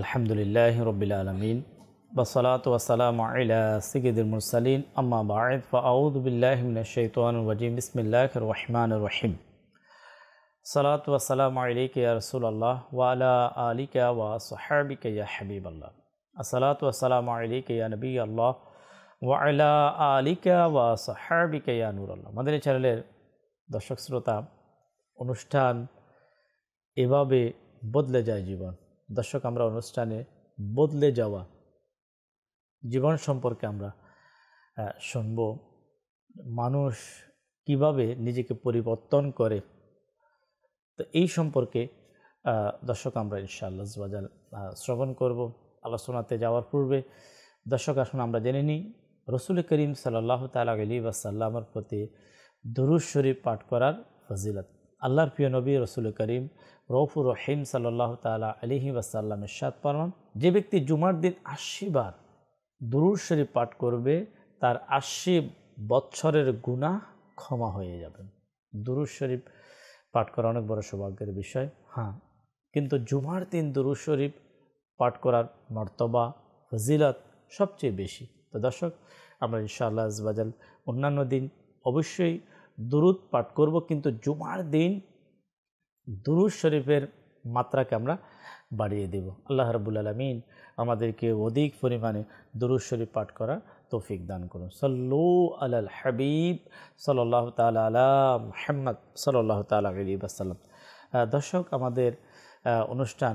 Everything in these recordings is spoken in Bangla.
الحمد لله رب العالمين والصلاة والسلام على سيد المرسلين أما بعد فأعوذ بالله من الشيطان الرجيم بسم الله الرحمن الرحيم صلاة والسلام عليك يا رسول الله وعلى آلك وصحابك يا حبيب الله الصلاة والسلام عليك يا نبي الله وعلى আলিকা وصحابك يا نور الله মাদানী চ্যানেলের দর্শক শ্রোতা অনুষ্ঠান এভাবে বদলে যায় জীবন দর্শক আমরা অনুষ্ঠানে বদলে যাওয়া জীবন সম্পর্কে আমরা শুনব মানুষ কিভাবে নিজেকে পরিবর্তন করে তো এই সম্পর্কে দর্শক আমরা ইনশাআল্লাহ জবাজাল শ্রবণ করব আলোচনাতে যাওয়ার পূর্বে দর্শক আসুন আমরা জেনে নিই রসুল করিম সাল্লাহ তালা আলী ওয়াসাল্লামর প্রতি দুরুজ শরীফ পাঠ করার ফজিলত আল্লাহর প্রিয় নবী রসুল করিম রৌফুর রহিম সাল্লাহ তালা আলিহি ওয়াসাল্লামের এরশাদ পারমান যে ব্যক্তি জুমার দিন আশিবার দুরুর শরীফ পাঠ করবে তার আশি বৎসরের গুণা ক্ষমা হয়ে যাবেন দুরুর শরীফ পাঠ করা অনেক বড় সৌভাগ্যের বিষয় হ্যাঁ কিন্তু জুমার দিন দুরুর শরীফ পাঠ করার মর্তবা ফজিলত সবচেয়ে বেশি তো দর্শক আমরা ইনশাআল্লাহ আজবাজাল অন্যান্য দিন অবশ্যই দুরুদ পাঠ করব কিন্তু জুমার দিন দুরুজ শরীফের মাত্রাকে আমরা বাড়িয়ে দেব আল্লাহ রবুল আলমিন আমাদেরকে অধিক পরিমাণে দুরুজ শরীফ পাঠ করার তৌফিক দান করুন সাল্লু আল হাবিব সাল্লাহ তাল আলা মোহাম্মদ সাল্লাহ তাল আলী আসাল্লাম দর্শক আমাদের অনুষ্ঠান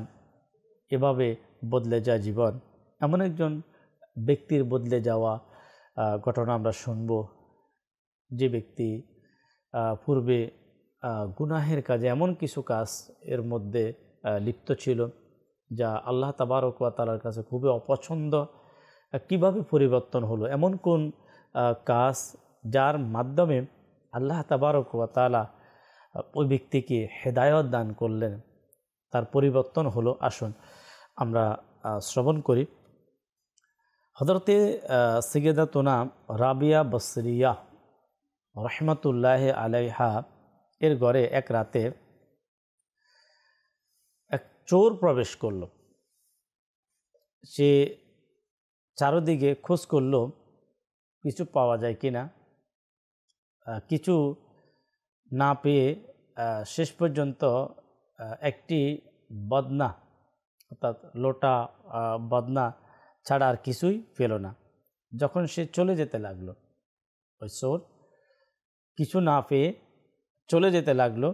এভাবে বদলে যায় জীবন এমন একজন ব্যক্তির বদলে যাওয়া ঘটনা আমরা শুনব যে ব্যক্তি পূর্বে গুনাহের কাজে এমন কিছু কাজ এর মধ্যে লিপ্ত ছিল যা আল্লাহ তাবারকুয়া তালার কাছে খুবই অপছন্দ কিভাবে পরিবর্তন হলো এমন কোন কাজ যার মাধ্যমে আল্লাহ তাবারকুয়া তালা ওই ব্যক্তিকে হেদায়ত দান করলেন তার পরিবর্তন হলো আসুন আমরা শ্রবণ করি হজরতে সিগেদাতুনা রাবিয়া বসরিয়া রহমতুল্লাহ আলাইহা এর ঘরে এক রাতে চোর প্রবেশ করল সে চারোদিকে খোঁজ করল কিছু পাওয়া যায় কি না কিছু না পেয়ে শেষ পর্যন্ত একটি বদনা অর্থাৎ লোটা বদনা ছাড়া আর কিছুই পেল না যখন সে চলে যেতে লাগলো ওই চোর কিছু না পেয়ে চলে যেতে লাগলো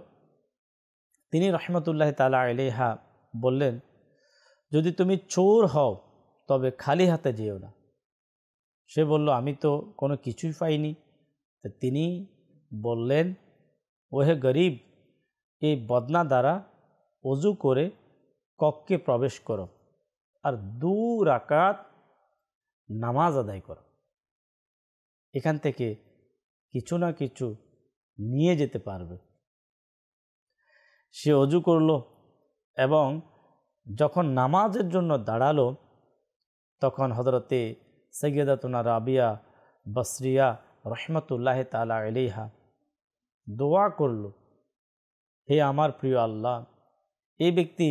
তিনি রহমতুল্লাহ তালা আলিহা বললেন যদি তুমি চোর হও তবে খালি হাতে যেও না সে বলল আমি তো কোনো কিছুই পাইনি তিনি বললেন ওহে গরিব এই বদনা দ্বারা অজু করে কক্ষে প্রবেশ করো আর দু রাকাত নামাজ আদায় করো এখান থেকে কিছু না কিছু নিয়ে যেতে পারবে সে অজু করল এবং যখন নামাজের জন্য দাঁড়ালো তখন হজরতে সৈয়দাতুনা রাবিয়া বসরিয়া রহমতুল্লাহ তালা আলিহা দোয়া করল হে আমার প্রিয় আল্লাহ এই ব্যক্তি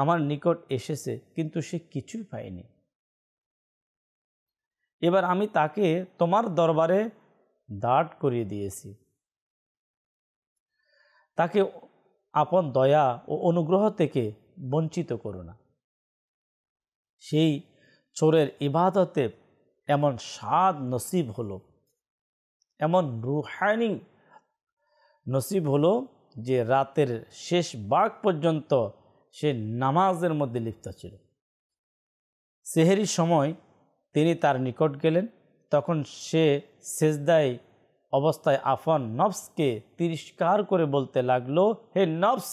আমার নিকট এসেছে কিন্তু সে কিছুই পায়নি এবার আমি তাকে তোমার দরবারে দাঁড় করিয়ে দিয়েছি তাকে আপন দয়া ও অনুগ্রহ থেকে বঞ্চিত করো না সেই চোরের ইবাদতে এমন স্বাদ নসিব হলো এমন রুহানি নসিব হলো যে রাতের শেষ বাঘ পর্যন্ত সে নামাজের মধ্যে লিপ্ত ছিল সেহেরি সময় তিনি তার নিকট গেলেন তখন সে সেজদায় অবস্থায় আফন নফসকে তিরস্কার করে বলতে লাগলো হে নফস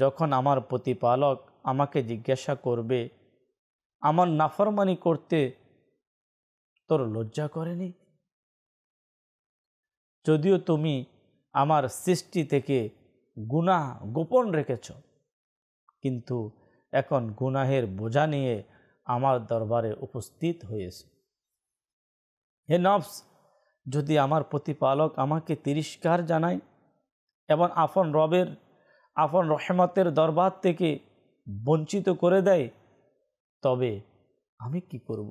যখন আমার প্রতিপালক আমাকে জিজ্ঞাসা করবে আমার নাফরমানি করতে তোর লজ্জা করেনি যদিও তুমি আমার সৃষ্টি থেকে গুনাহ গোপন রেখেছ কিন্তু এখন গুনাহের বোঝা নিয়ে আমার দরবারে উপস্থিত হয়েছে হে নফস যদি আমার প্রতিপালক আমাকে তিরস্কার জানায় এবং আফন রবের আফন রহেমতের দরবার থেকে বঞ্চিত করে দেয় তবে আমি কি করব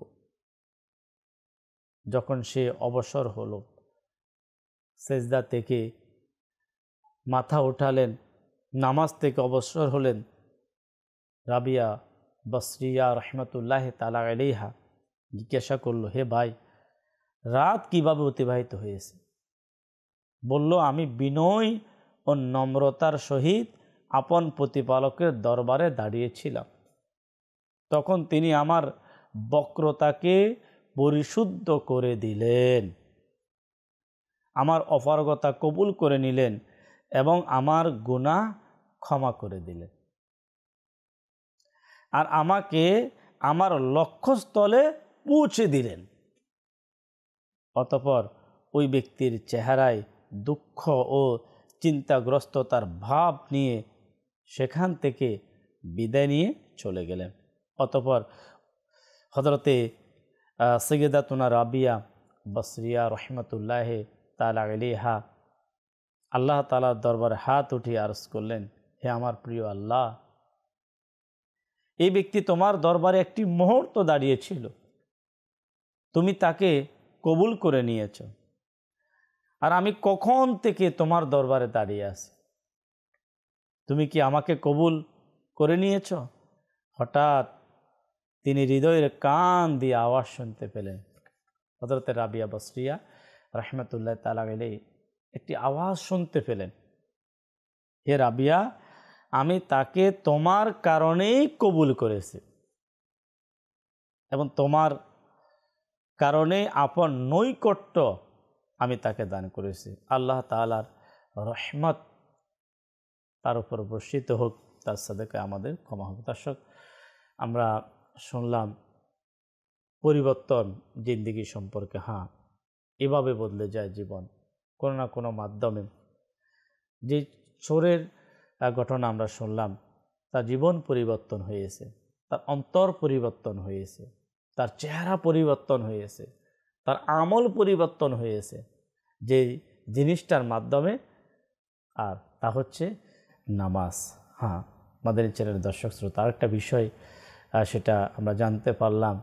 যখন সে অবসর হল সেজদা থেকে মাথা উঠালেন নামাজ থেকে অবসর হলেন রাবিয়া বসরিয়া রহমতুল্লাহ তালা আলিহা জিজ্ঞাসা করল হে ভাই রাত কিভাবে অতিবাহিত হয়েছে বলল আমি বিনয় ও নম্রতার সহিত আপন প্রতিপালকের দরবারে দাঁড়িয়েছিলাম তখন তিনি আমার বক্রতাকে পরিশুদ্ধ করে দিলেন আমার অপারগতা কবুল করে নিলেন এবং আমার গুণা ক্ষমা করে দিলেন আর আমাকে আমার লক্ষ্যস্থলে পৌঁছে দিলেন অতপর ওই ব্যক্তির চেহারায় দুঃখ ও চিন্তাগ্রস্ততার ভাব নিয়ে সেখান থেকে বিদায় নিয়ে চলে গেলেন অতপর হজরতে সৈয়দাতুনা রাবিয়া বসরিয়া রহমতুল্লাহে তালা আলিহা আল্লাহ তালার দরবারে হাত উঠিয়ে আরজ করলেন হে আমার প্রিয় আল্লাহ এই ব্যক্তি তোমার দরবারে একটি মুহূর্ত দাঁড়িয়েছিল তুমি তাকে কবুল করে নিয়েছ আর আমি কখন থেকে তোমার দরবারে দাঁড়িয়ে আছি তুমি কি আমাকে কবুল করে নিয়েছ হঠাৎ তিনি হৃদয়ের কান দিয়ে আওয়াজ শুনতে পেলেন হজরতের রাবিয়া বসরিয়া রহমতুল্লাহ তালা গেলে একটি আওয়াজ শুনতে পেলেন হে রাবিয়া আমি তাকে তোমার কারণেই কবুল করেছি এবং তোমার কারণে আপন নৈকট্য আমি তাকে দান করেছি আল্লাহ তালার রহমত তার উপর বর্ষিত হোক তার সাদেকে আমাদের ক্ষমা হোক দর্শক আমরা শুনলাম পরিবর্তন জিন্দিগি সম্পর্কে হ্যাঁ এভাবে বদলে যায় জীবন কোনো না কোনো মাধ্যমে যে চোরের ঘটনা আমরা শুনলাম তার জীবন পরিবর্তন হয়েছে তার অন্তর পরিবর্তন হয়েছে তার চেহারা পরিবর্তন হয়েছে তার আমল পরিবর্তন হয়েছে যে জিনিসটার মাধ্যমে আর তা হচ্ছে নামাজ হ্যাঁ আমাদের চ্যানেলের দর্শক শ্রোতা আরেকটা বিষয় সেটা আমরা জানতে পারলাম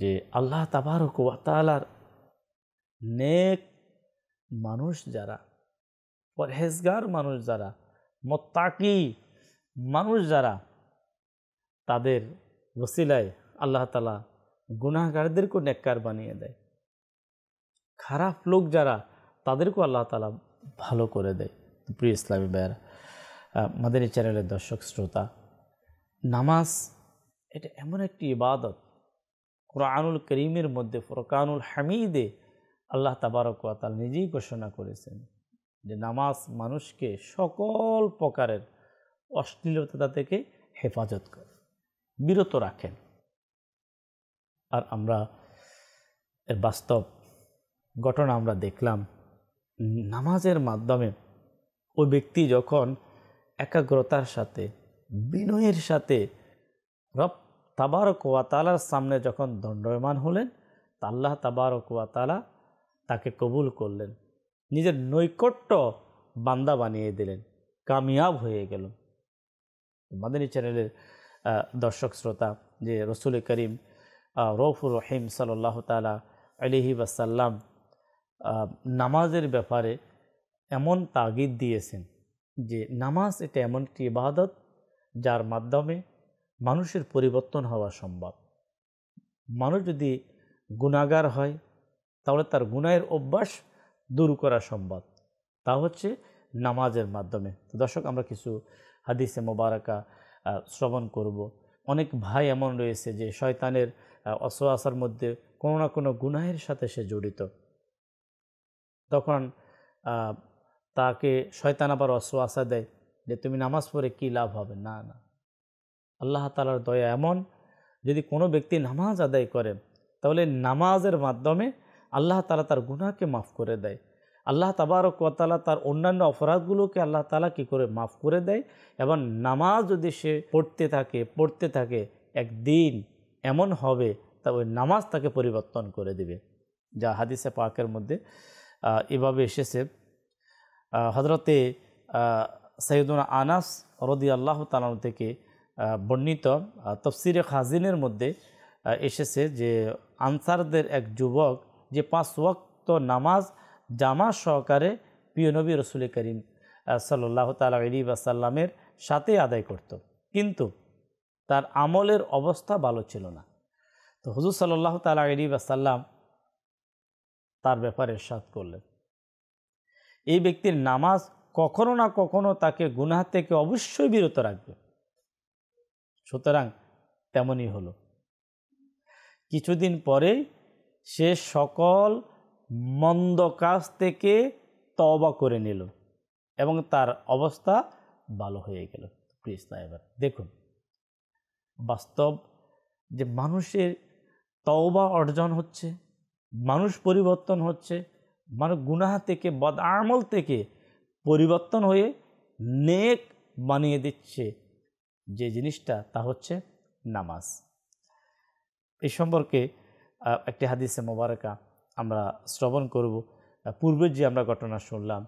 যে আল্লাহ তাবার কুয়াতালার নেক মানুষ যারা পরহেজগার মানুষ যারা মত্তাকি মানুষ যারা তাদের রসিলায় আল্লাহ তালা গুনাগারদেরকেও নেককার বানিয়ে দেয় খারাপ লোক যারা তাদেরকেও আল্লাহ তালা ভালো করে দেয় প্রিয় ইসলামী ভাইয়েরা আমাদের এই চ্যানেলের দর্শক শ্রোতা নামাজ এটা এমন একটি ইবাদত কোরআনুল করিমের মধ্যে ফোরকানুল হামিদে আল্লাহ তাবারক তাল নিজেই ঘোষণা করেছেন যে নামাজ মানুষকে সকল প্রকারের অশ্লীলতা থেকে হেফাজত করে বিরত রাখেন আর আমরা এর বাস্তব ঘটনা আমরা দেখলাম নামাজের মাধ্যমে ওই ব্যক্তি যখন একাগ্রতার সাথে বিনয়ের সাথে রব তাবারক ওয়াতালার সামনে যখন দণ্ডয়মান হলেন তাল্লাহ তাবারক ওয়াতালা তাকে কবুল করলেন নিজের নৈকট্য বান্দা বানিয়ে দিলেন কামিয়াব হয়ে গেল মাদানী চ্যানেলের দর্শক শ্রোতা যে রসুল করিম রৌফুর রহিম সাল্লাহ তালা আলিহি বাসাল্লাম নামাজের ব্যাপারে এমন তাগিদ দিয়েছেন যে নামাজ এটা এমন একটি ইবাদত যার মাধ্যমে মানুষের পরিবর্তন হওয়া সম্ভব মানুষ যদি গুণাগার হয় তাহলে তার গুণায়ের অভ্যাস দূর করা সম্ভব তা হচ্ছে নামাজের মাধ্যমে তো দর্শক আমরা কিছু হাদিসে মোবারকা শ্রবণ করব অনেক ভাই এমন রয়েছে যে শয়তানের অসোয়াসার মধ্যে কোনো না কোনো গুনাহের সাথে সে জড়িত তখন তাকে শয়তান আবার অসোয়াসা দেয় যে তুমি নামাজ পড়ে কি লাভ হবে না না আল্লাহ তালার দয়া এমন যদি কোনো ব্যক্তি নামাজ আদায় করে তাহলে নামাজের মাধ্যমে আল্লাহ তালা তার গুনাহকে মাফ করে দেয় আল্লাহ তাবারক তালা তার অন্যান্য অপরাধগুলোকে আল্লাহ তালা কী করে মাফ করে দেয় এবং নামাজ যদি সে পড়তে থাকে পড়তে থাকে একদিন এমন হবে তা ওই নামাজ তাকে পরিবর্তন করে দিবে যা হাদিসে পাকের মধ্যে এভাবে এসেছে হজরতে সৈয়দুল আনাস রদি আল্লাহ তালাম থেকে বর্ণিত তফসিরে খাজিনের মধ্যে এসেছে যে আনসারদের এক যুবক যে পাঁচ ওয়াক্ত নামাজ জামা সহকারে প্রিয় নবী রসুল করিম সাল্লাহ তালা আলী সাল্লামের সাথে আদায় করত কিন্তু তার আমলের অবস্থা ভালো ছিল না তো হুজুর সাল্লাহ তালা আলী বাসাল্লাম তার ব্যাপারে সাত করলেন এই ব্যক্তির নামাজ কখনো না কখনো তাকে গুনাহ থেকে অবশ্যই বিরত রাখবে সুতরাং তেমনই হলো কিছুদিন পরে সে সকল মন্দ কাজ থেকে তবা করে নিল এবং তার অবস্থা ভালো হয়ে গেল কৃষ্ণা এবার দেখুন বাস্তব যে মানুষের তওবা অর্জন হচ্ছে মানুষ পরিবর্তন হচ্ছে মানুষ গুনাহ থেকে বদ আমল থেকে পরিবর্তন হয়ে নেক বানিয়ে দিচ্ছে যে জিনিসটা তা হচ্ছে নামাজ এ সম্পর্কে একটি হাদিসে মোবারকা আমরা শ্রবণ করব পূর্বে যে আমরা ঘটনা শুনলাম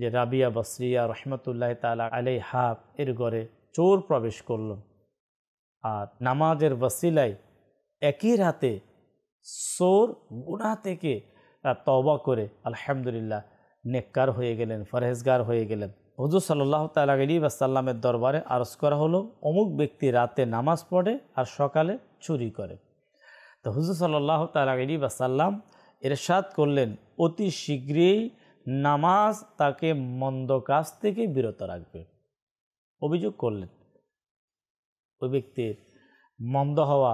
যে রাবিয়া বসরিয়া রহমতুল্লাহ তালা আলাই হাফ এর ঘরে চোর প্রবেশ করলো আর নামাজের বসিলায় একই রাতে সোর গুণা থেকে তবা করে আলহামদুলিল্লাহ নেককার হয়ে গেলেন ফরহেজগার হয়ে গেলেন হজুর সাল্লাহ তালা বা সাল্লামের দরবারে আরজ করা হলো অমুক ব্যক্তি রাতে নামাজ পড়ে আর সকালে চুরি করে তো হুজুর সাল্লাহ তালা আলী বাসাল্লাম এরশাদ করলেন অতি শীঘ্রই নামাজ তাকে মন্দ কাজ থেকে বিরত রাখবে অভিযোগ করলেন ওই ব্যক্তির মন্দ হওয়া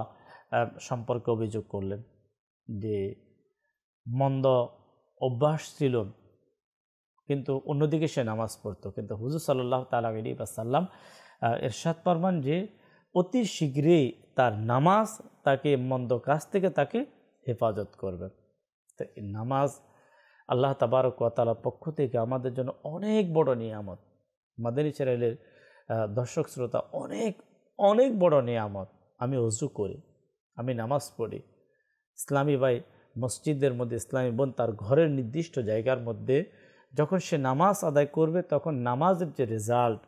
সম্পর্কে অভিযোগ করলেন যে মন্দ অভ্যাস ছিল কিন্তু অন্যদিকে সে নামাজ পড়ত কিন্তু হুজুর সাল্লাহ তালা আলী সাল্লাম এরশাদ পারমান যে অতি শীঘ্রই তার নামাজ তাকে মন্দ কাজ থেকে তাকে হেফাজত করবেন তো নামাজ আল্লাহ তাবারক তালার পক্ষ থেকে আমাদের জন্য অনেক বড় নিয়ামত মাদানী চ্যানেলের দর্শক শ্রোতা অনেক অনেক বড় নেয়ামত আমি অজু করি আমি নামাজ পড়ি ইসলামী ভাই মসজিদের মধ্যে ইসলামী বোন তার ঘরের নির্দিষ্ট জায়গার মধ্যে যখন সে নামাজ আদায় করবে তখন নামাজের যে রেজাল্ট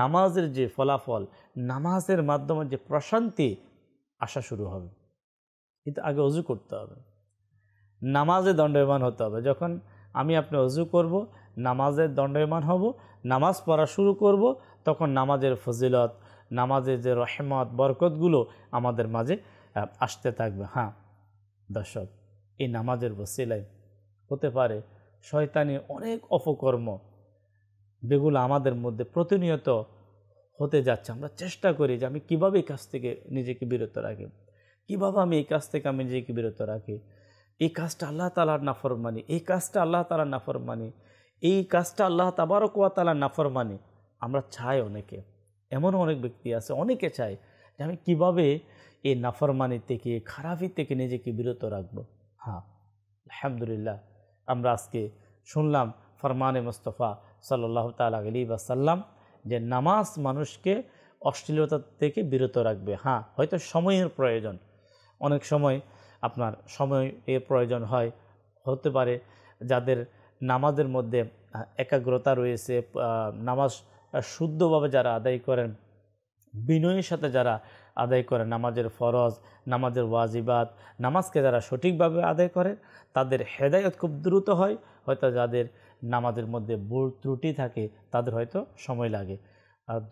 নামাজের যে ফলাফল নামাজের মাধ্যমে যে প্রশান্তি আসা শুরু হবে কিন্তু আগে অজু করতে হবে নামাজে দণ্ডয়মান হতে হবে যখন আমি আপনি অজু করব নামাজের দণ্ডয়মান হব নামাজ পড়া শুরু করব তখন নামাজের ফজিলত নামাজে যে রহমত বরকতগুলো আমাদের মাঝে আসতে থাকবে হ্যাঁ দর্শক এই নামাজের বসিলায় হতে পারে শয়তানি অনেক অপকর্ম যেগুলো আমাদের মধ্যে প্রতিনিয়ত হতে যাচ্ছে আমরা চেষ্টা করি যে আমি কীভাবে এই কাজ থেকে নিজেকে বিরত রাখি কীভাবে আমি এই কাজ থেকে আমি নিজেকে বিরত রাখি এই কাজটা আল্লাহ তালার নাফরমানি এই কাজটা আল্লাহ তালার নাফরমানি এই কাজটা আল্লাহ তাবারকুয়া তালার নাফরমানি আমরা চাই অনেকে এমন অনেক ব্যক্তি আছে অনেকে চায় যে আমি কীভাবে এই নাফরমানি থেকে খারাপি থেকে নিজেকে বিরত রাখবো হ্যাঁ আলহামদুলিল্লাহ আমরা আজকে শুনলাম ফরমানে মুস্তফা সাল্লাহ তাল বা সাল্লাম যে নামাজ মানুষকে অশ্লীলতা থেকে বিরত রাখবে হ্যাঁ হয়তো সময়ের প্রয়োজন অনেক সময় আপনার সময় এর প্রয়োজন হয় হতে পারে যাদের নামাজের মধ্যে একাগ্রতা রয়েছে নামাজ শুদ্ধভাবে যারা আদায় করেন বিনয়ের সাথে যারা আদায় করে নামাজের ফরজ নামাজের ওয়াজিবাত নামাজকে যারা সঠিকভাবে আদায় করে তাদের হেদায়ত খুব দ্রুত হয় হয়তো যাদের নামাজের মধ্যে ভুল ত্রুটি থাকে তাদের হয়তো সময় লাগে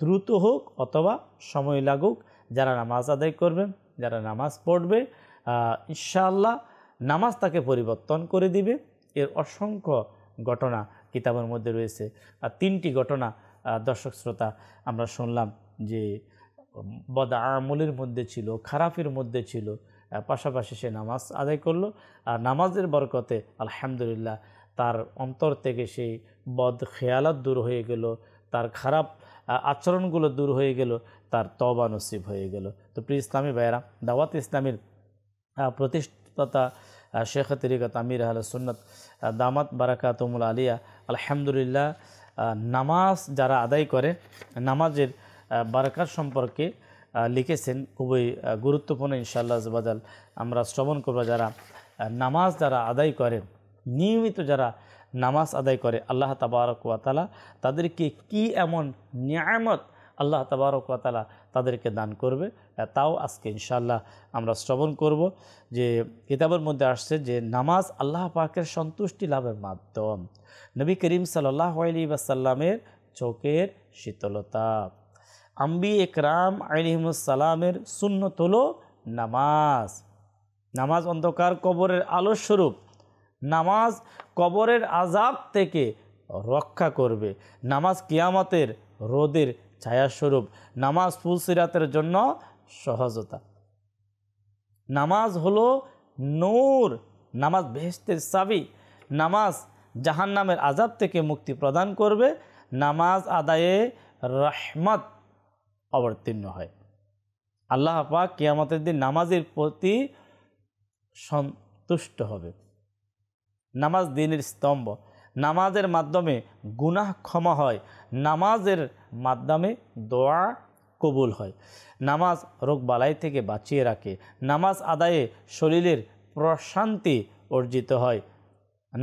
দ্রুত হোক অথবা সময় লাগুক যারা নামাজ আদায় করবেন যারা নামাজ পড়বে ইনশাআল্লাহ নামাজ তাকে পরিবর্তন করে দিবে এর অসংখ্য ঘটনা কিতাবের মধ্যে রয়েছে আর তিনটি ঘটনা দর্শক শ্রোতা আমরা শুনলাম যে বদ আমলের মধ্যে ছিল খারাপের মধ্যে ছিল পাশাপাশি সে নামাজ আদায় করলো আর নামাজের বরকতে আলহামদুলিল্লাহ তার অন্তর থেকে সেই বদ খেয়ালাত দূর হয়ে গেল তার খারাপ আচরণগুলো দূর হয়ে গেল তার তবা নসিব হয়ে গেল তো প্রিয় ইসলামী ভাইরা দাওয়াত ইসলামীর প্রতিষ্ঠাতা শেখ তরিকত তামির আহ সুন্নত দামাত বারাকাতমুল আলিয়া আলহামদুলিল্লাহ নামাজ যারা আদায় করে নামাজের বারাকার সম্পর্কে লিখেছেন খুবই গুরুত্বপূর্ণ ইনশাল্লাহ জবাদাল আমরা শ্রবণ করবো যারা নামাজ যারা আদায় করে নিয়মিত যারা নামাজ আদায় করে আল্লাহ তাবারকালা তাদেরকে কি এমন নিয়ামত আল্লাহ তাবারকালা তাদেরকে দান করবে তাও আজকে ইনশাল্লাহ আমরা শ্রবণ করব যে কিতাবের মধ্যে আসছে যে নামাজ আল্লাহ পাকের সন্তুষ্টি লাভের মাধ্যম নবী করিম সাল্লাহ আলী বাসাল্লামের চোখের শীতলতা আম্বি একরাম আলিমুসালামের শূন্য তোল নামাজ নামাজ অন্ধকার কবরের আলোস্বরূপ নামাজ কবরের আজাব থেকে রক্ষা করবে নামাজ কিয়ামতের রোদের ছায়াস্বরূপ নামাজ ফুলসিরাতের জন্য সহজতা নামাজ হলো নূর নামাজ বেহেস্তের সাবি নামাজ জাহান নামের আজাব থেকে মুক্তি প্রদান করবে নামাজ আদায়ে রহমত অবতীর্ণ হয় আল্লাহ পাক কিয়ামতের দিন নামাজের প্রতি সন্তুষ্ট হবে নামাজ দিনের স্তম্ভ নামাজের মাধ্যমে গুনাহ ক্ষমা হয় নামাজের মাধ্যমে দোয়া কবুল হয় নামাজ রোগ বালাই থেকে বাঁচিয়ে রাখে নামাজ আদায়ে শরীরের প্রশান্তি অর্জিত হয়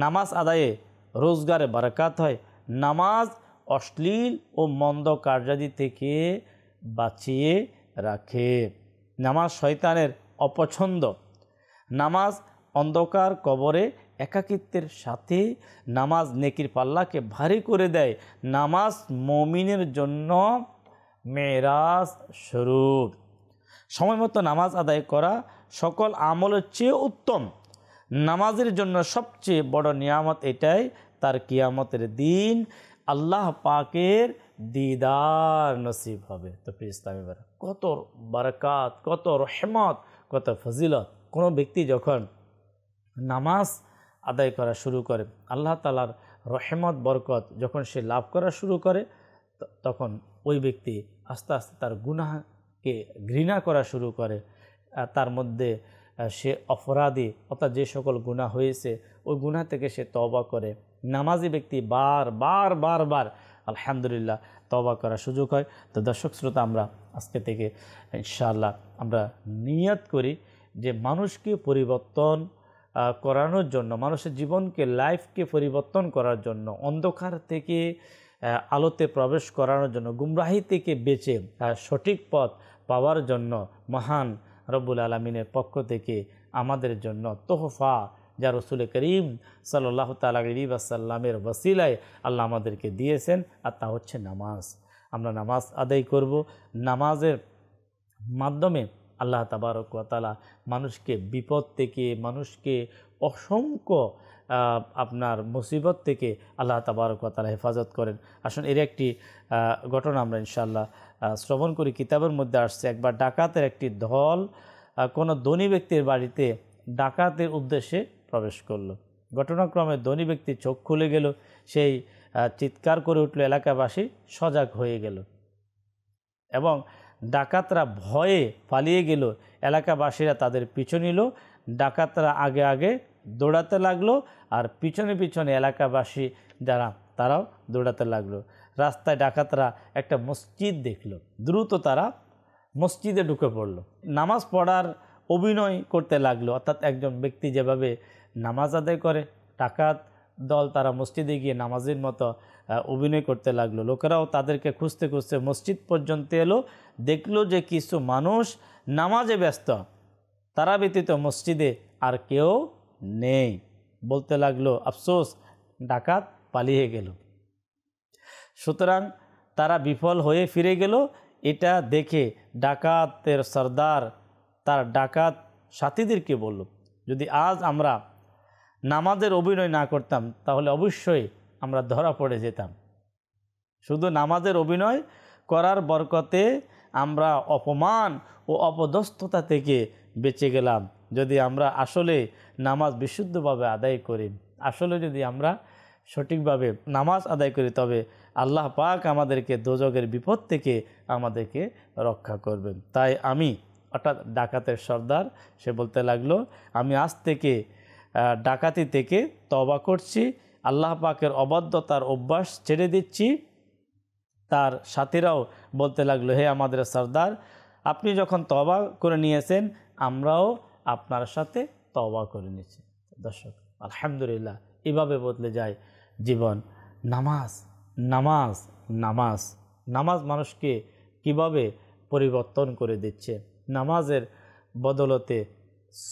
নামাজ আদায়ে রোজগারে বারাকাত হয় নামাজ অশ্লীল ও মন্দ কার্যাদি থেকে বাঁচিয়ে রাখে নামাজ শয়তানের অপছন্দ নামাজ অন্ধকার কবরে একাকিত্বের সাথে নামাজ নেকির পাল্লাকে ভারী করে দেয় নামাজ মমিনের জন্য মেরাজ স্বরূপ সময় মতো নামাজ আদায় করা সকল আমলের চেয়ে উত্তম নামাজের জন্য সবচেয়ে বড় নিয়ামত এটাই তার কিয়ামতের দিন আল্লাহ পাকের দিদার নসিব হবে তো প্রিয় বারা কত বারকাত কত রহমত কত ফজিলত কোনো ব্যক্তি যখন নামাজ আদায় করা শুরু করে আল্লাহ তালার রহেমত বরকত যখন সে লাভ করা শুরু করে তখন ওই ব্যক্তি আস্তে আস্তে তার গুনাকে ঘৃণা করা শুরু করে তার মধ্যে সে অপরাধী অর্থাৎ যে সকল গুণা হয়েছে ওই গুণা থেকে সে তবা করে নামাজি ব্যক্তি বার বার বার বার আলহামদুলিল্লাহ তবা করার সুযোগ হয় তো দর্শক শ্রোতা আমরা আজকে থেকে ইনশাআল্লাহ আমরা নিয়াত করি যে মানুষকে পরিবর্তন করানোর জন্য মানুষের জীবনকে লাইফকে পরিবর্তন করার জন্য অন্ধকার থেকে আলোতে প্রবেশ করানোর জন্য গুমরাহি থেকে বেঁচে সঠিক পথ পাওয়ার জন্য মহান রব্বুল আলমিনের পক্ষ থেকে আমাদের জন্য তোহফা যা রসুল করিম সাল্লাহ তালী আসাল্লামের বসিলায় আল্লাহ আমাদেরকে দিয়েছেন আর তা হচ্ছে নামাজ আমরা নামাজ আদায় করব নামাজের মাধ্যমে আল্লাহ তালা মানুষকে বিপদ থেকে মানুষকে অসংখ্য আপনার মুসিবত থেকে আল্লাহ তালা হেফাজত করেন আসুন এর একটি ঘটনা আমরা ইনশাল্লাহ শ্রবণ করি কিতাবের মধ্যে আসছে একবার ডাকাতের একটি দল কোনো ধনী ব্যক্তির বাড়িতে ডাকাতের উদ্দেশ্যে প্রবেশ করলো ঘটনাক্রমে ধনী ব্যক্তি চোখ খুলে গেল সেই চিৎকার করে উঠল এলাকাবাসী সজাগ হয়ে গেল এবং ডাকাতরা ভয়ে পালিয়ে গেল এলাকাবাসীরা তাদের পিছু নিল ডাকাতরা আগে আগে দৌড়াতে লাগলো আর পিছনে পিছনে এলাকাবাসী যারা তারাও দৌড়াতে লাগলো রাস্তায় ডাকাতরা একটা মসজিদ দেখল দ্রুত তারা মসজিদে ঢুকে পড়ল নামাজ পড়ার অভিনয় করতে লাগলো অর্থাৎ একজন ব্যক্তি যেভাবে নামাজ আদায় করে ডাকাত দল তারা মসজিদে গিয়ে নামাজের মতো অভিনয় করতে লাগলো লোকেরাও তাদেরকে খুঁজতে খুঁজতে মসজিদ পর্যন্ত এলো দেখলো যে কিছু মানুষ নামাজে ব্যস্ত তারা ব্যতীত মসজিদে আর কেউ নেই বলতে লাগলো আফসোস ডাকাত পালিয়ে গেল সুতরাং তারা বিফল হয়ে ফিরে গেল এটা দেখে ডাকাতের সর্দার তার ডাকাত সাথীদেরকে বলল যদি আজ আমরা নামাজের অভিনয় না করতাম তাহলে অবশ্যই আমরা ধরা পড়ে যেতাম শুধু নামাজের অভিনয় করার বরকতে আমরা অপমান ও অপদস্থতা থেকে বেঁচে গেলাম যদি আমরা আসলে নামাজ বিশুদ্ধভাবে আদায় করি আসলে যদি আমরা সঠিকভাবে নামাজ আদায় করি তবে আল্লাহ পাক আমাদেরকে দোজগের বিপদ থেকে আমাদেরকে রক্ষা করবেন তাই আমি অর্থাৎ ডাকাতের সর্দার সে বলতে লাগলো আমি আজ থেকে ডাকাতি থেকে তবা করছি আল্লাহ পাকের অবাধ্যতার অভ্যাস ছেড়ে দিচ্ছি তার সাথীরাও বলতে লাগলো হে আমাদের সর্দার আপনি যখন তবা করে নিয়েছেন আমরাও আপনার সাথে তবা করে নিয়েছি দর্শক আলহামদুলিল্লাহ এভাবে বদলে যায় জীবন নামাজ নামাজ নামাজ নামাজ মানুষকে কিভাবে পরিবর্তন করে দিচ্ছে নামাজের বদলতে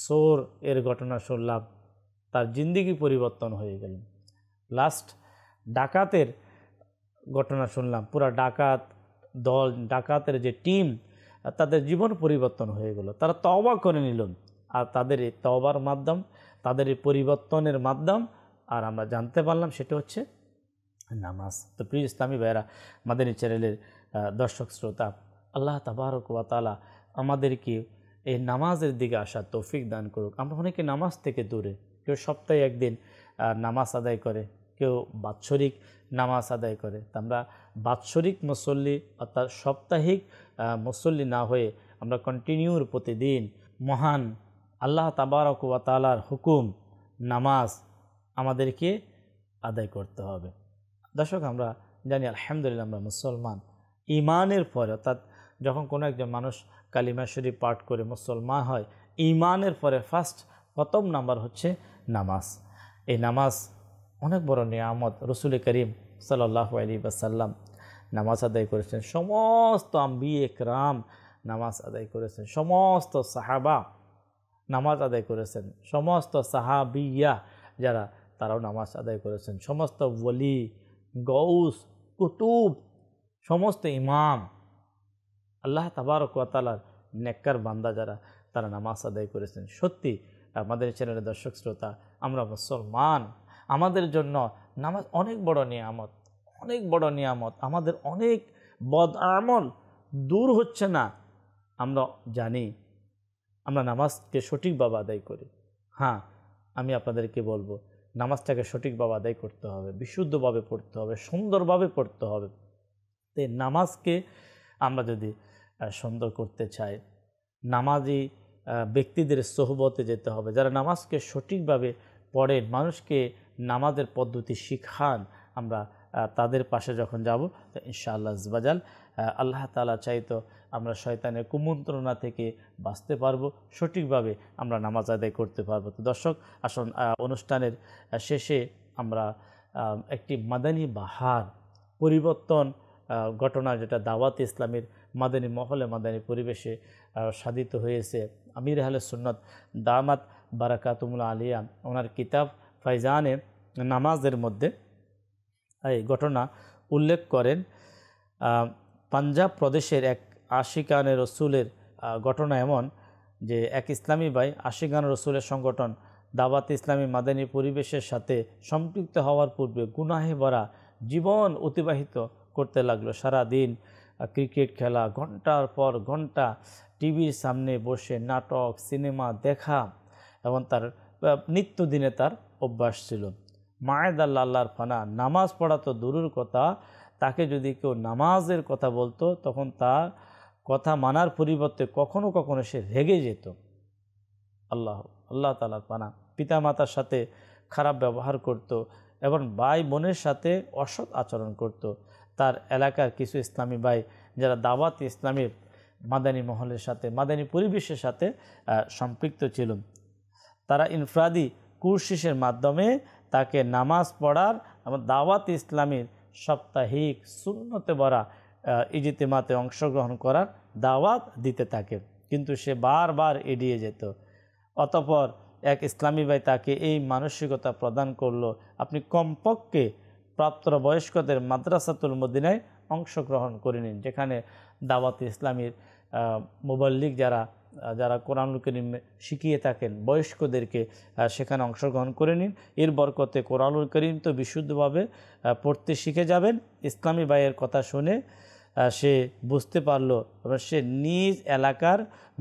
সোর এর ঘটনা শুনলাম তার জিন্দিগি পরিবর্তন হয়ে গেল লাস্ট ডাকাতের ঘটনা শুনলাম পুরা ডাকাত দল ডাকাতের যে টিম তাদের জীবন পরিবর্তন হয়ে গেল তারা তওবা করে নিল আর তাদের এই তবার মাধ্যম তাদের এই পরিবর্তনের মাধ্যম আর আমরা জানতে পারলাম সেটা হচ্ছে নামাজ তো প্রিয় ইসলামী ভাইরা মাদানী চ্যানেলের দর্শক শ্রোতা আল্লাহ তাবারক তালা আমাদেরকে এই নামাজের দিকে আসা তৌফিক দান করুক আমরা অনেকে নামাজ থেকে দূরে কেউ সপ্তাহে একদিন নামাজ আদায় করে কেউ বাৎসরিক নামাজ আদায় করে আমরা বাৎসরিক মুসল্লি অর্থাৎ সাপ্তাহিক মুসল্লি না হয়ে আমরা কন্টিনিউর প্রতিদিন মহান আল্লাহ তাবারক ওয়াতালার হুকুম নামাজ আমাদেরকে আদায় করতে হবে দর্শক আমরা জানি আলহামদুলিল্লাহ আমরা মুসলমান ইমানের পরে অর্থাৎ যখন কোনো একজন মানুষ কালিমা শরীফ পাঠ করে মুসলমান হয় ইমানের পরে ফার্স্ট প্রথম নাম্বার হচ্ছে নামাজ এই নামাজ অনেক বড় নিয়ামত রসুল করিম সাল্লাহ আলী বাসাল্লাম নামাজ আদায় করেছেন সমস্ত আম্বি একরাম নামাজ আদায় করেছেন সমস্ত সাহাবা নামাজ আদায় করেছেন সমস্ত সাহাবিয়া যারা তারাও নামাজ আদায় করেছেন সমস্ত বলি গৌস কুতুব সমস্ত ইমাম আল্লাহ তাবারক তালার নেককার বান্দা যারা তারা নামাজ আদায় করেছেন সত্যি আমাদের চ্যানেলের দর্শক শ্রোতা আমরা মুসলমান আমাদের জন্য নামাজ অনেক বড় নিয়ামত অনেক বড় নিয়ামত আমাদের অনেক বদ আমল দূর হচ্ছে না আমরা জানি আমরা নামাজকে সঠিকভাবে আদায় করি হ্যাঁ আমি আপনাদেরকে বলবো নামাজটাকে সঠিকভাবে আদায় করতে হবে বিশুদ্ধভাবে পড়তে হবে সুন্দরভাবে পড়তে হবে তাই নামাজকে আমরা যদি সুন্দর করতে চাই নামাজি ব্যক্তিদের সোহবতে যেতে হবে যারা নামাজকে সঠিকভাবে পড়েন মানুষকে নামাজের পদ্ধতি শিখান আমরা তাদের পাশে যখন যাব তো ইনশাআল্লাহ জবাজাল আল্লাহ তালা চাইতো আমরা শয়তানের কুমন্ত্রণা থেকে বাঁচতে পারবো সঠিকভাবে আমরা নামাজ আদায় করতে পারবো তো দর্শক আসন অনুষ্ঠানের শেষে আমরা একটি মাদানী বাহার পরিবর্তন ঘটনা যেটা দাওয়াত ইসলামের মাদানী মহলে মাদানী পরিবেশে সাধিত হয়েছে আমির আহলে সুন্নত দামাত বারাকাতুমুল আলিয়া ওনার কিতাব ফাইজানে নামাজের মধ্যে এই ঘটনা উল্লেখ করেন পাঞ্জাব প্রদেশের এক আশিকানের রসুলের ঘটনা এমন যে এক ইসলামী ভাই আশিকান রসুলের সংগঠন দাবাত ইসলামী মাদানী পরিবেশের সাথে সম্পৃক্ত হওয়ার পূর্বে গুনাহে ভরা জীবন অতিবাহিত করতে লাগলো সারা দিন ক্রিকেট খেলা ঘন্টার পর ঘন্টা টিভির সামনে বসে নাটক সিনেমা দেখা এবং তার নিত্যদিনে তার অভ্যাস ছিল মায়েদ আল্লাহর ফানা নামাজ পড়া তো দূরের কথা তাকে যদি কেউ নামাজের কথা বলতো তখন তার কথা মানার পরিবর্তে কখনো কখনো সে রেগে যেত আল্লাহ আল্লাহ তালার পানা পিতামাতার সাথে খারাপ ব্যবহার করত এবং ভাই বোনের সাথে অসৎ আচরণ করত তার এলাকার কিছু ইসলামী ভাই যারা দাওয়াত ইসলামের মাদানী মহলের সাথে মাদানী পরিবেশের সাথে সম্পৃক্ত ছিল তারা ইনফ্রাদি কুর্শিসের মাধ্যমে তাকে নামাজ পড়ার এবং দাওয়াত ইসলামীর সাপ্তাহিক শূন্যতে ভরা ইজিতেমাতে অংশগ্রহণ করার দাওয়াত দিতে থাকে কিন্তু সে বারবার এড়িয়ে যেত অতপর এক ইসলামী ভাই তাকে এই মানসিকতা প্রদান করলো আপনি কমপক্ষে প্রাপ্ত বয়স্কদের মাদ্রাসাতুল মদিনায় অংশগ্রহণ করে নিন যেখানে দাওয়াত ইসলামীর মোবাল্লিক যারা যারা কোরআনুল করিম শিখিয়ে থাকেন বয়স্কদেরকে সেখানে অংশগ্রহণ করে নিন এর বরকতে কোরআনুল করিম তো বিশুদ্ধভাবে পড়তে শিখে যাবেন ইসলামী ভাইয়ের কথা শুনে সে বুঝতে পারলো এবং সে নিজ এলাকার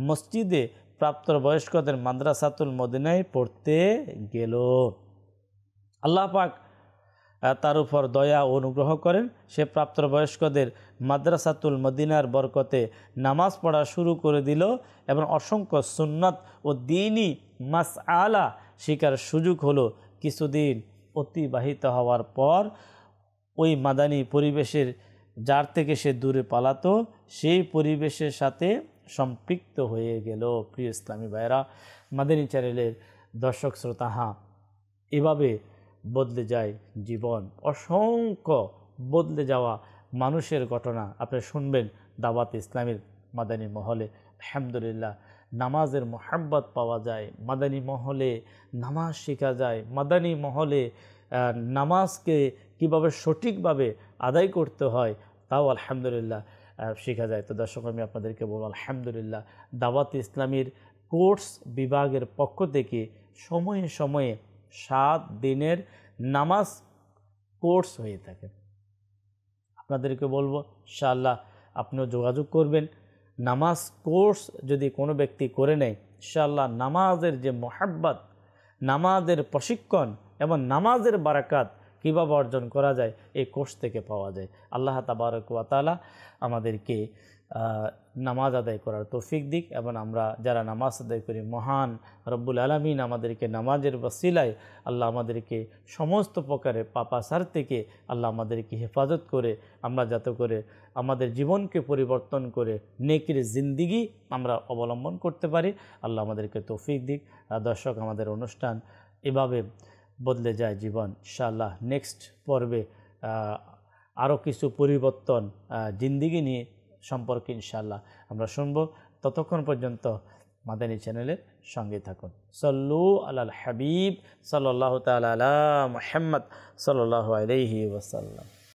মসজিদে প্রাপ্ত বয়স্কদের মাদ্রাসাতুল মদিনায় পড়তে গেল আল্লাহ পাক তার উপর দয়া অনুগ্রহ করেন সে প্রাপ্তবয়স্কদের মাদ্রাসাতুল মদিনার বরকতে নামাজ পড়া শুরু করে দিল এবং অসংখ্য সুন্নাত ও দিনই মাস আলা শিকার সুযোগ হলো কিছুদিন অতিবাহিত হওয়ার পর ওই মাদানী পরিবেশের যার থেকে সে দূরে পালাতো সেই পরিবেশের সাথে সম্পৃক্ত হয়ে গেল প্রিয় ইসলামী ভাইরা মাদানী চ্যানেলের দর্শক শ্রোতা হাঁ এভাবে বদলে যায় জীবন অসংখ্য বদলে যাওয়া মানুষের ঘটনা আপনি শুনবেন দাওয়াত ইসলামের মাদানী মহলে আলহামদুলিল্লাহ নামাজের মোহাম্মত পাওয়া যায় মাদানী মহলে নামাজ শেখা যায় মাদানী মহলে নামাজকে কিভাবে সঠিকভাবে আদায় করতে হয় তাও আলহামদুলিল্লাহ শেখা যায় তো দর্শক আমি আপনাদেরকে বলব আলহামদুলিল্লাহ দাওয়াত ইসলামীর কোর্স বিভাগের পক্ষ থেকে সময়ে সময়ে সাত দিনের নামাজ কোর্স হয়ে থাকে আপনাদেরকে বলবো ইনশাআল্লাহ আপনিও যোগাযোগ করবেন নামাজ কোর্স যদি কোনো ব্যক্তি করে নেয় ইনশাআল্লাহ নামাজের যে মোহাব্বাত নামাজের প্রশিক্ষণ এবং নামাজের বারাকাত কীভাবে অর্জন করা যায় এই কোর্স থেকে পাওয়া যায় আল্লাহ তাবারকালা আমাদেরকে নামাজ আদায় করার তৌফিক দিক এবং আমরা যারা নামাজ আদায় করি মহান রব্বুল আলমিন আমাদেরকে নামাজের বসিলায় আল্লাহ আমাদেরকে সমস্ত প্রকারে পাপাসার থেকে আল্লাহ আমাদেরকে হেফাজত করে আমরা যাতে করে আমাদের জীবনকে পরিবর্তন করে নেকির জিন্দিগি আমরা অবলম্বন করতে পারি আল্লাহ আমাদেরকে তৌফিক দিক দর্শক আমাদের অনুষ্ঠান এভাবে বদলে যায় জীবন ইনশাআল্লাহ নেক্সট পর্বে আরও কিছু পরিবর্তন জিন্দিগি নিয়ে সম্পর্কে ইনশাল্লাহ আমরা শুনব ততক্ষণ পর্যন্ত মাদানী চ্যানেলের সঙ্গে থাকুন সল্লু আলাল হাবিব সাল্লাহ তালা মোহাম্মদ সাল্লাহ আলহি ওসাল্লাম